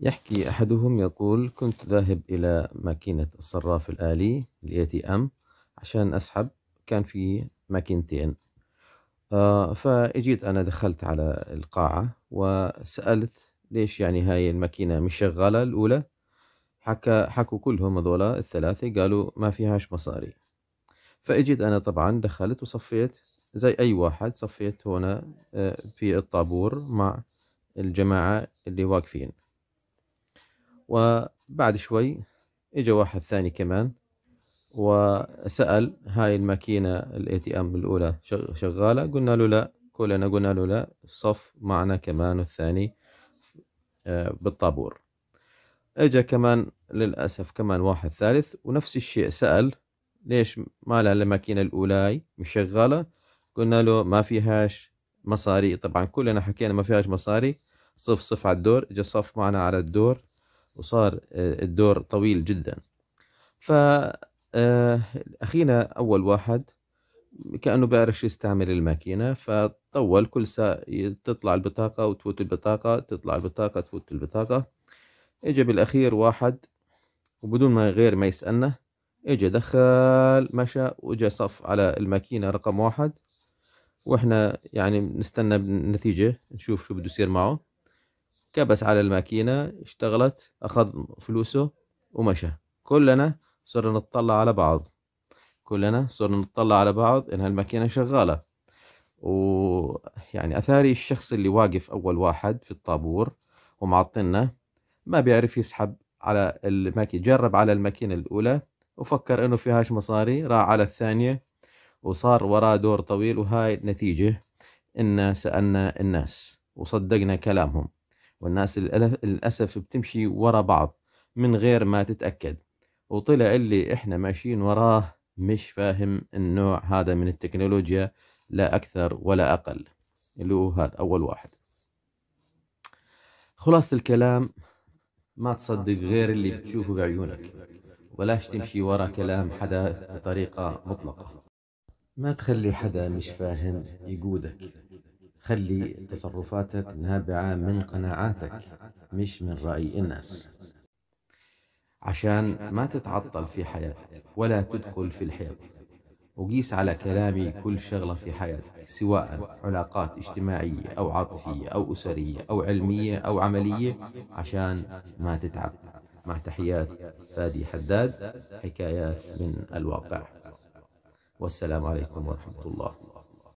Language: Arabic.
يحكي أحدهم يقول كنت ذاهب إلى ماكينة الصراف الآلي الاي تي ام عشان أسحب كان في ماكينتين آه، فاجيت أنا دخلت على القاعة وسألت ليش يعني هاي الماكينة مش شغالة الأولى حكى حكوا كلهم هذولا الثلاثة قالوا ما فيهاش مصاري فاجيت أنا طبعا دخلت وصفيت زي أي واحد صفيت هنا آه، في الطابور مع الجماعة اللي واقفين وبعد شوي اجى واحد ثاني كمان وسأل هاي الماكينة الاي تي ام الاولى شغالة قلنا له لا كلنا قلنا له لا صف معنا كمان الثاني آه، بالطابور اجى كمان للأسف كمان واحد ثالث ونفس الشيء سأل ليش مالها الماكينة الأولى مش شغالة قلنا له ما فيهاش مصاري طبعا كلنا حكينا ما فيهاش مصاري صف صف على الدور اجى صف معنا على الدور وصار آه، الدور طويل جدا فأخينا آه، أخينا أول واحد كأنه بيعرف شو يستعمل الماكينة فطول كل ساعة تطلع البطاقة وتفوت البطاقة تطلع البطاقة تفوت البطاقة إجا بالأخير واحد وبدون ما غير ما يسألنا إجا دخل مشى وإجا صف على الماكينة رقم واحد وإحنا يعني نستنى النتيجة نشوف شو بده يصير معه كبس على الماكينة اشتغلت أخذ فلوسه ومشى كلنا صرنا نطلع على بعض كلنا صرنا نطلع على بعض إن هالماكينة شغالة ويعني أثاري الشخص اللي واقف أول واحد في الطابور ومعطلنا ما بيعرف يسحب على الماكينة جرب على الماكينة الأولى وفكر إنه فيهاش مصاري راح على الثانية وصار وراه دور طويل وهاي نتيجة إن سألنا الناس وصدقنا كلامهم والناس للأسف بتمشي ورا بعض من غير ما تتأكد وطلع اللي إحنا ماشيين وراه مش فاهم النوع هذا من التكنولوجيا لا أكثر ولا أقل اللي هو هذا أول واحد خلاصة الكلام ما تصدق غير اللي بتشوفه بعيونك ولاش تمشي ورا كلام حدا بطريقة مطلقة ما تخلي حدا مش فاهم يقودك خلي تصرفاتك نابعة من قناعاتك مش من رأي الناس عشان ما تتعطل في حياتك ولا تدخل في الحيط وقيس على كلامي كل شغلة في حياتك سواء علاقات اجتماعية أو عاطفية أو أسرية أو علمية أو عملية عشان ما تتعب مع تحيات فادي حداد حكايات من الواقع والسلام عليكم ورحمة الله